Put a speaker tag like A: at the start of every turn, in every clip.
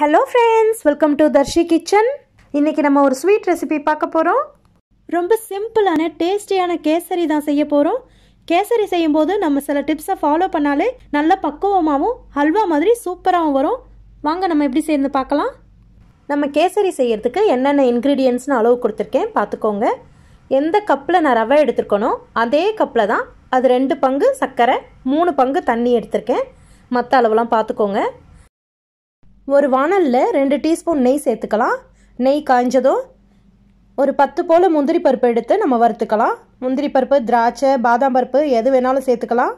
A: hello friends welcome to Darshi kitchen இன்றைக்கி நம்ம ஒரு ஸ்வீட் ரெசிபி பார்க்க போகிறோம் ரொம்ப சிம்பிளான டேஸ்டியான கேசரி தான் செய்ய போகிறோம் கேசரி செய்யும்போது நம்ம சில டிப்ஸை ஃபாலோ பண்ணாலே நல்ல பக்குவமாகவும் ஹல்வா மாதிரி சூப்பராகவும் வரும் வாங்க நம்ம எப்படி சேர்ந்து பார்க்கலாம் நம்ம கேசரி செய்கிறதுக்கு என்னென்ன இன்க்ரீடியன்ட்ஸ்னு அளவு கொடுத்துருக்கேன் பார்த்துக்கோங்க எந்த கப்பில் நான் ரவை எடுத்துருக்கணும் அதே கப்பில் தான் அது ரெண்டு பங்கு சர்க்கரை மூணு பங்கு தண்ணி எடுத்திருக்கேன் மற்ற அளவுலாம் பார்த்துக்கோங்க ஒரு வானலில் ரெண்டு டீஸ்பூன் நெய் சேர்த்துக்கலாம் நெய் காய்ஞ்சதும் ஒரு பத்து போல் முந்திரி பருப்பு எடுத்து நம்ம வறுத்துக்கலாம் முந்திரி பருப்பு திராட்சை பாதாம் பருப்பு எது வேணாலும் சேர்த்துக்கலாம்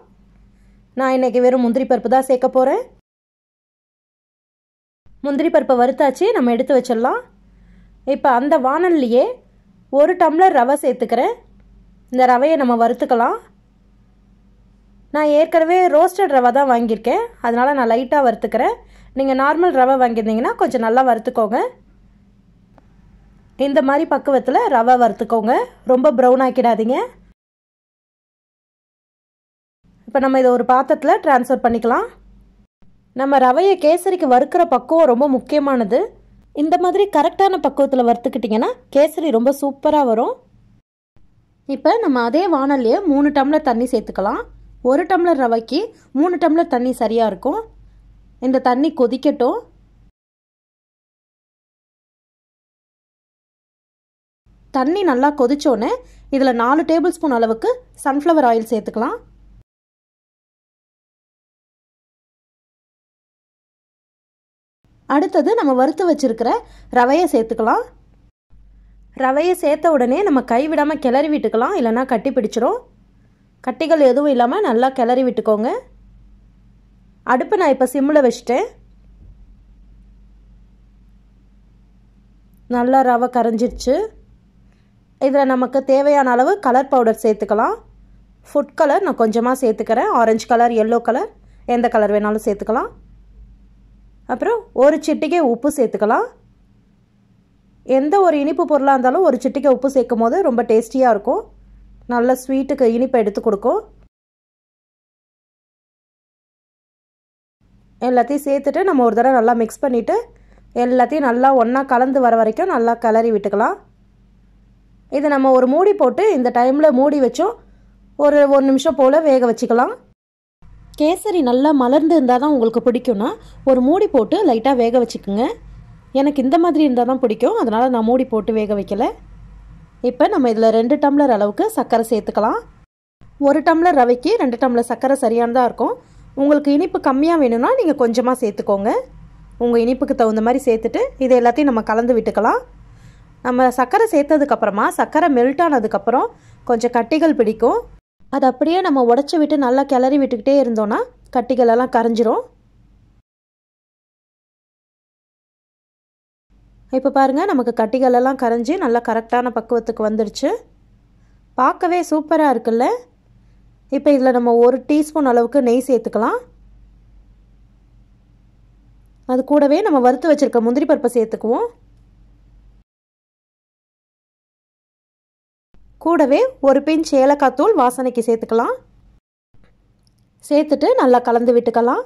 A: நான் இன்றைக்கி வெறும் முந்திரி பருப்பு தான் சேர்க்க போகிறேன் முந்திரி பருப்பை வறுத்தாச்சு நம்ம எடுத்து வச்சிடலாம் இப்போ அந்த வானல்லையே ஒரு டம்ளர் ரவை சேர்த்துக்கிறேன் இந்த ரவையை நம்ம வறுத்துக்கலாம் நான் ஏற்கனவே ரோஸ்டட் ரவை தான் வாங்கியிருக்கேன் அதனால் நான் லைட்டாக வறுத்துக்கிறேன் நீங்கள் நார்மல் ரவை வாங்கியிருந்தீங்கன்னா கொஞ்சம் நல்லா வறுத்துக்கோங்க இந்த மாதிரி பக்குவத்தில் ரவை வறுத்துக்கோங்க ரொம்ப ப்ரௌன் ஆக்கிடாதீங்க இப்போ நம்ம இதை ஒரு பாத்திரத்தில் ட்ரான்ஸ்ஃபர் பண்ணிக்கலாம் நம்ம ரவையை கேசரிக்கு வறுக்கிற பக்குவம் ரொம்ப முக்கியமானது இந்த மாதிரி கரெக்டான பக்குவத்தில் வறுத்துக்கிட்டிங்கன்னா கேசரி ரொம்ப சூப்பராக வரும் இப்போ நம்ம அதே வானல்லையே மூணு டம்ளர் தண்ணி சேர்த்துக்கலாம்
B: ஒரு டம்ளர் ரவைக்கு மூணு டம்ளர் தண்ணி சரியாக இருக்கும் இந்த தண்ணி கொதிக்கட்டும் தண்ணி நல்லா கொதிச்சோன்னே இதில் நாலு டேபிள் ஸ்பூன் அளவுக்கு சன்ஃப்ளவர் ஆயில் சேர்த்துக்கலாம் அடுத்தது நம்ம வறுத்து வச்சுருக்கிற ரவையை சேர்த்துக்கலாம் ரவையை சேர்த்த
A: உடனே நம்ம கைவிடாமல் கிளறி விட்டுக்கலாம் இல்லைனா கட்டி பிடிச்சிரும் கட்டிகள் எதுவும் இல்லாமல் நல்லா கிளறி விட்டுக்கோங்க அடுப்பை நான் இப்போ சிம்மில் வச்சுட்டேன் நல்லா ரவை கரைஞ்சிருச்சு இதில் நமக்கு தேவையான அளவு கலர் பவுடர் சேர்த்துக்கலாம் ஃபுட் கலர் நான் கொஞ்சமாக சேர்த்துக்கிறேன் ஆரஞ்சு கலர் எல்லோ கலர் எந்த கலர் வேணாலும் சேர்த்துக்கலாம் அப்புறம் ஒரு சிட்டிக்கை உப்பு சேர்த்துக்கலாம் எந்த ஒரு இனிப்பு பொருளாக இருந்தாலும் ஒரு சிட்டிக்கை உப்பு சேர்க்கும் போது ரொம்ப டேஸ்டியாக இருக்கும் நல்ல ஸ்வீட்டுக்கு இனிப்பை எடுத்து கொடுக்கும் எல்லாத்தையும் சேர்த்துட்டு நம்ம ஒரு தடவை நல்லா மிக்ஸ் பண்ணிவிட்டு எல்லாத்தையும் நல்லா ஒன்றா கலந்து வர வரைக்கும் நல்லா கலரி விட்டுக்கலாம் இது நம்ம ஒரு மூடி போட்டு இந்த டைமில் மூடி வச்சோம் ஒரு ஒரு நிமிஷம் போல் வேக வச்சுக்கலாம் கேசரி நல்லா மலர்ந்து இருந்தால் தான் உங்களுக்கு பிடிக்கும்னா ஒரு மூடி போட்டு லைட்டாக வேக வச்சுக்கோங்க எனக்கு இந்த மாதிரி இருந்தால் தான் பிடிக்கும் அதனால் நான் மூடி போட்டு வேக வைக்கலை இப்போ நம்ம இதில் ரெண்டு டம்ளர் அளவுக்கு சர்க்கரை சேர்த்துக்கலாம் ஒரு டம்ளர் ரவைக்கு ரெண்டு டம்ளர் சர்க்கரை சரியானதாக இருக்கும் உங்களுக்கு இனிப்பு கம்மியாக வேணும்னா நீங்கள் கொஞ்சமாக சேர்த்துக்கோங்க உங்கள் இனிப்புக்கு தகுந்த மாதிரி சேர்த்துட்டு இது எல்லாத்தையும் நம்ம கலந்து விட்டுக்கலாம் நம்ம சர்க்கரை சேர்த்ததுக்கப்புறமா சர்க்கரை மெல்ட் ஆனதுக்கப்புறம் கொஞ்சம் கட்டிகள் பிடிக்கும் அது அப்படியே நம்ம உடச்சி விட்டு நல்லா கிளறி விட்டுக்கிட்டே இருந்தோன்னா கட்டிகளெல்லாம் கரைஞ்சிரும் இப்போ பாருங்கள் நமக்கு கட்டிகளெல்லாம் கரைஞ்சி நல்லா கரெக்டான பக்குவத்துக்கு வந்துடுச்சு பார்க்கவே சூப்பராக இருக்குல்ல இப்போ இதில் நம்ம ஒரு டீஸ்பூன் அளவுக்கு நெய் சேர்த்துக்கலாம் அது கூடவே நம்ம வறுத்து வச்சுருக்க முந்திரி பருப்பை சேர்த்துக்குவோம் கூடவே ஒரு பின் சேலக்காத்தூள் தூள் வாசனைக்கு சேர்த்துக்கலாம் சேர்த்துட்டு நல்லா கலந்து விட்டுக்கலாம்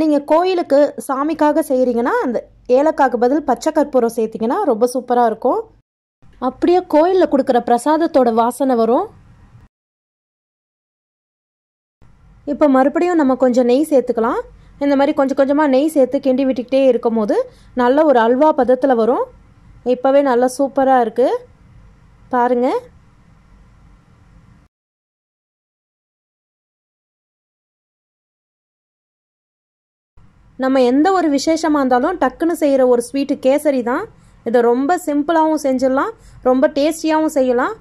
A: நீங்கள் கோயிலுக்கு சாமிக்காக செய்கிறீங்கன்னா அந்த ஏலக்காய்க்கு பதில் பச்சை கற்பூரம் சேர்த்திங்கன்னா ரொம்ப சூப்பராக இருக்கும் அப்படியே கோயிலில் கொடுக்குற பிரசாதத்தோட வாசனை வரும் இப்போ மறுபடியும் நம்ம கொஞ்சம் நெய் சேர்த்துக்கலாம் இந்த மாதிரி கொஞ்சம் கொஞ்சமாக நெய் சேர்த்து கிண்டி விட்டுக்கிட்டே இருக்கும் போது நல்ல ஒரு அல்வா பதத்தில் வரும் இப்போவே நல்லா சூப்பராக இருக்குது
B: பாருங்கள் நம்ம எந்த ஒரு விசேஷமாக இருந்தாலும் டக்குன்னு செய்கிற ஒரு ஸ்வீட்டு கேசரி தான் இதை ரொம்ப சிம்பிளாகவும் செஞ்சிடலாம்
A: ரொம்ப டேஸ்டியாகவும் செய்யலாம்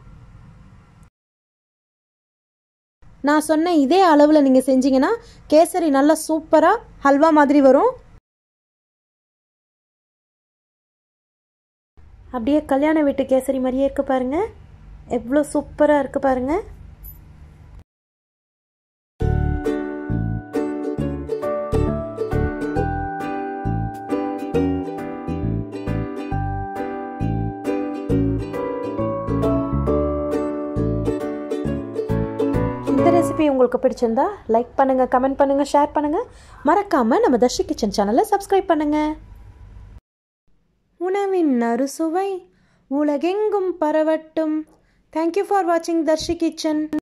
A: நான் சொன்ன
B: இதே அளவில் நீங்கள் செஞ்சீங்கன்னா கேசரி நல்லா சூப்பராக ஹல்வா மாதிரி வரும் அப்படியே கல்யாண வீட்டு கேசரி மாதிரியே இருக்குது பாருங்கள் எவ்வளோ சூப்பராக இருக்குது பாருங்கள்
A: இந்த ரெசிபி உங்களுக்கு பிடிச்சிருந்தா லைக் பண்ணுங்கள் கமெண்ட் பண்ணுங்கள் ஷேர் பண்ணுங்கள் மறக்காமல் நம்ம தர்ஷி கிச்சன் சேனலை சப்ஸ்கிரைப் பண்ணுங்கள் உணவின் அறுசுவை உலகெங்கும் பரவட்டும் தேங்க்யூ ஃபார் வாட்சிங் தர்ஷி கிச்சன்